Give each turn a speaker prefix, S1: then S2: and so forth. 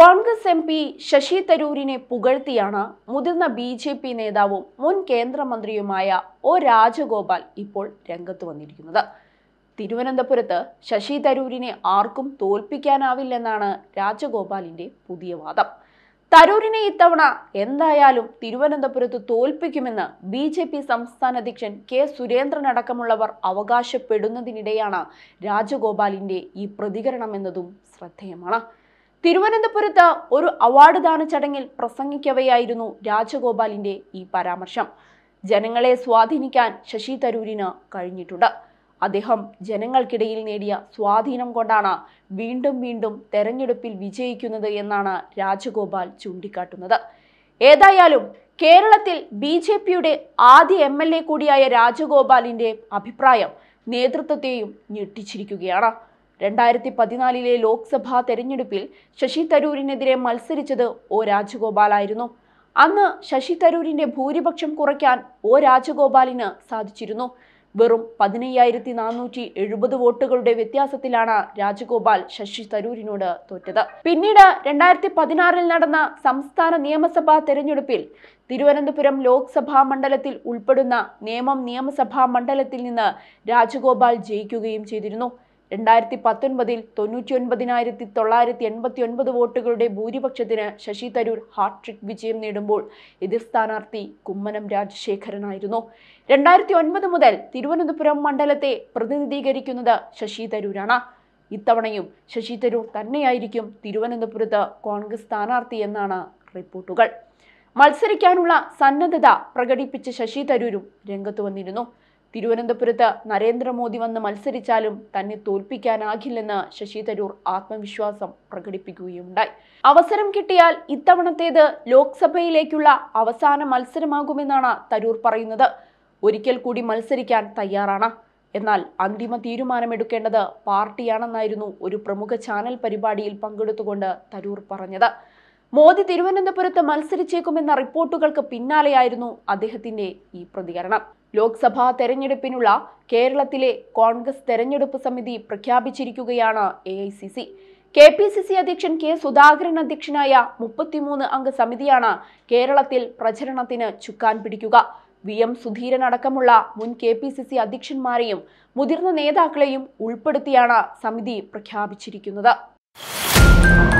S1: Congress M P Sasi തരൂരിനെ പുകഴ്ത്തിയാണ് മുതിർന്ന B J P നേതാവും മുൻ കേന്ദ്രമന്ത്രിയുമായ ഒ രാജഗോപാൽ ഇപ്പോൾ രംഗത്ത് വന്നിരിക്കുന്നത് തിരുവനന്തപുരത്ത് ശശി തരൂരിനെ ആർക്കും തോൽപ്പിക്കാനാവില്ലെന്നാണ് രാജഗോപാലിന്റെ പുതിയ വാദം തരൂരിനെ ഇത്തവണ എന്തായാലും തിരുവനന്തപുരത്ത് തോൽപ്പിക്കുമെന്ന് ബി ജെ പി സംസ്ഥാന അധ്യക്ഷൻ കെ സുരേന്ദ്രൻ അടക്കമുള്ളവർ അവകാശപ്പെടുന്നതിനിടെയാണ് രാജഗോപാലിന്റെ ഈ പ്രതികരണമെന്നതും ശ്രദ്ധേയമാണ് തിരുവനന്തപുരത്ത് ഒരു അവാർഡ് ദാന ചടങ്ങിൽ പ്രസംഗിക്കവെയായിരുന്നു രാജഗോപാലിന്റെ ഈ പരാമർശം ജനങ്ങളെ സ്വാധീനിക്കാൻ ശശി തരൂരിന് കഴിഞ്ഞിട്ടുണ്ട് അദ്ദേഹം ജനങ്ങൾക്കിടയിൽ നേടിയ സ്വാധീനം കൊണ്ടാണ് വീണ്ടും വീണ്ടും തെരഞ്ഞെടുപ്പിൽ വിജയിക്കുന്നത് എന്നാണ് രാജഗോപാൽ ചൂണ്ടിക്കാട്ടുന്നത് ഏതായാലും കേരളത്തിൽ ബി ജെ പിയുടെ ആദ്യ എം എൽ എ കൂടിയായ രാജഗോപാലിന്റെ അഭിപ്രായം നേതൃത്വത്തെയും ഞെട്ടിച്ചിരിക്കുകയാണ് രണ്ടായിരത്തി പതിനാലിലെ ലോക്സഭാ തെരഞ്ഞെടുപ്പിൽ ശശി തരൂരിനെതിരെ മത്സരിച്ചത് ഒ രാജഗോപാലായിരുന്നു അന്ന് ശശി തരൂരിന്റെ ഭൂരിപക്ഷം കുറയ്ക്കാൻ ഒ രാജഗോപാലിന് സാധിച്ചിരുന്നു വെറും പതിനയ്യായിരത്തി നാനൂറ്റി എഴുപത് വോട്ടുകളുടെ വ്യത്യാസത്തിലാണ് രാജഗോപാൽ ശശി തരൂരിനോട് തോറ്റത് പിന്നീട് രണ്ടായിരത്തി പതിനാറിൽ നടന്ന സംസ്ഥാന നിയമസഭാ തെരഞ്ഞെടുപ്പിൽ തിരുവനന്തപുരം ലോക്സഭാ മണ്ഡലത്തിൽ ഉൾപ്പെടുന്ന നേമം നിയമസഭാ മണ്ഡലത്തിൽ നിന്ന് രാജഗോപാൽ ജയിക്കുകയും ചെയ്തിരുന്നു രണ്ടായിരത്തി പത്തൊൻപതിൽ ഒൻപതിനായിരത്തി തൊള്ളായിരത്തി എൺപത്തി ഒൻപത് വോട്ടുകളുടെ ഭൂരിപക്ഷത്തിന് ശശി തരൂർ ഹാട്രിക് വിജയം നേടുമ്പോൾ എതിർ സ്ഥാനാർത്ഥി കുമ്മനം രാജശേഖരനായിരുന്നു രണ്ടായിരത്തി ഒൻപത് മുതൽ തിരുവനന്തപുരം മണ്ഡലത്തെ പ്രതിനിധീകരിക്കുന്നത് ശശി തരൂരാണ് ഇത്തവണയും ശശി തരൂർ തന്നെയായിരിക്കും തിരുവനന്തപുരത്ത് കോൺഗ്രസ് സ്ഥാനാർത്ഥി എന്നാണ് റിപ്പോർട്ടുകൾ മത്സരിക്കാനുള്ള സന്നദ്ധത പ്രകടിപ്പിച്ച ശശി തരൂരും രംഗത്ത് വന്നിരുന്നു തിരുവനന്തപുരത്ത് നരേന്ദ്രമോദി വന്ന് മത്സരിച്ചാലും തന്നെ തോൽപ്പിക്കാനാകില്ലെന്ന് ശശി തരൂർ ആത്മവിശ്വാസം പ്രകടിപ്പിക്കുകയുണ്ടായി അവസരം കിട്ടിയാൽ ഇത്തവണത്തേത് ലോക്സഭയിലേക്കുള്ള അവസാന മത്സരമാകുമെന്നാണ് തരൂർ പറയുന്നത് ഒരിക്കൽ കൂടി മത്സരിക്കാൻ തയ്യാറാണ് എന്നാൽ അന്തിമ തീരുമാനമെടുക്കേണ്ടത് പാർട്ടിയാണെന്നായിരുന്നു ഒരു പ്രമുഖ ചാനൽ പരിപാടിയിൽ പങ്കെടുത്തുകൊണ്ട് തരൂർ പറഞ്ഞത് മോദി തിരുവനന്തപുരത്ത് മത്സരിച്ചേക്കുമെന്ന റിപ്പോർട്ടുകൾക്ക് പിന്നാലെയായിരുന്നു അദ്ദേഹത്തിന്റെ ഈ പ്രതികരണം ലോക്സഭാ തെരഞ്ഞെടുപ്പിനുള്ള കേരളത്തിലെ കോൺഗ്രസ് തെരഞ്ഞെടുപ്പ് സമിതി പ്രഖ്യാപിച്ചിരിക്കുകയാണ് A I C C K P C C അധ്യക്ഷൻ കെ സുധാകരൻ അധ്യക്ഷനായ മുപ്പത്തിമൂന്ന് അംഗ സമിതിയാണ് കേരളത്തിൽ പ്രചരണത്തിന് ചുക്കാൻ പിടിക്കുക വി എം സുധീരൻ അടക്കമുള്ള മുൻ കെ പി സി സി അധ്യക്ഷന്മാരെയും മുതിർന്ന നേതാക്കളെയും ഉൾപ്പെടുത്തിയാണ് സമിതി പ്രഖ്യാപിച്ചിരിക്കുന്നത്